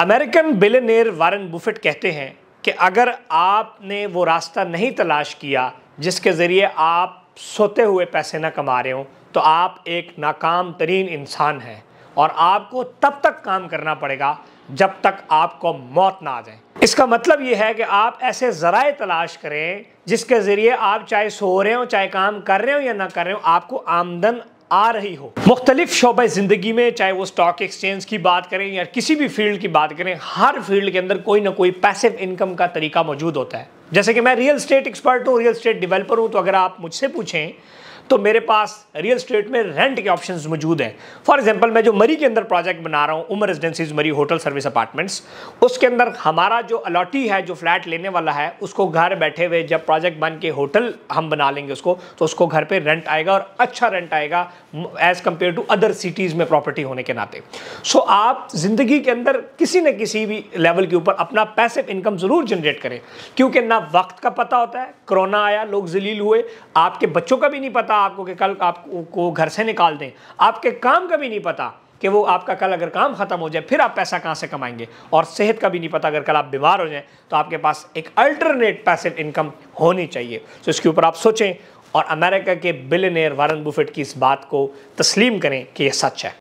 American billionaire वारन Buffett कहते हैं कि अगर आपने वो रास्ता नहीं तलाश किया जिसके ज़रिए आप सोते हुए पैसे ना कमा रहे हो तो आप एक नाकाम तरीन इंसान हैं और आपको तब तक काम करना पड़ेगा जब तक आपको मौत ना आ जाए इसका मतलब ये है कि आप ऐसे ज़राए तलाश करें जिसके ज़रिए आप चाहे सो रहे हो चाहे काम कर रहे हो या ना कर रहे हो आपको आमदन आ रही हो मुख्तलिफ शोबे ज़िंदगी में चाहे वो स्टॉक एक्सचेंज की बात करें या किसी भी फील्ड की बात करें हर फील्ड के अंदर कोई ना कोई पैसिव इनकम का तरीका मौजूद होता है जैसे कि मैं रियल स्टेट एक्सपर्ट हूँ रियल स्टेट डिवेलपर हूँ तो अगर आप मुझसे पूछें तो मेरे पास रियल स्टेट में रेंट के ऑप्शन मौजूद हैं फॉर एग्जांपल मैं जो मरी के अंदर प्रोजेक्ट बना रहा हूँ उमर रेजिडेंसीज मरी होटल सर्विस अपार्टमेंट्स उसके अंदर हमारा जो अलॉटी है जो फ्लैट लेने वाला है उसको घर बैठे हुए जब प्रोजेक्ट बन के होटल हम बना लेंगे उसको तो उसको घर पर रेंट आएगा और अच्छा रेंट आएगा as compare to other cities में प्रॉपर्टी होने के नाते सो so, आप ज़िंदगी के अंदर किसी न किसी भी लेवल के ऊपर अपना पैसिव इनकम ज़रूर जनरेट करें क्योंकि ना वक्त का पता होता है कोरोना आया लोग जलील हुए आपके बच्चों का भी नहीं पता पता आपको कि कल आपको घर से निकाल दें आपके काम का भी नहीं पता कि वो आपका कल अगर काम ख़त्म हो जाए फिर आप पैसा कहाँ से कमाएंगे और सेहत का भी नहीं पता अगर कल आप बीमार हो जाए तो आपके पास एक अल्टरनेट पैसिव इनकम होनी चाहिए तो इसके ऊपर आप सोचें और अमेरिका के बिलनेर वारन बुफेट की इस बात को तस्लीम करें कि यह सच है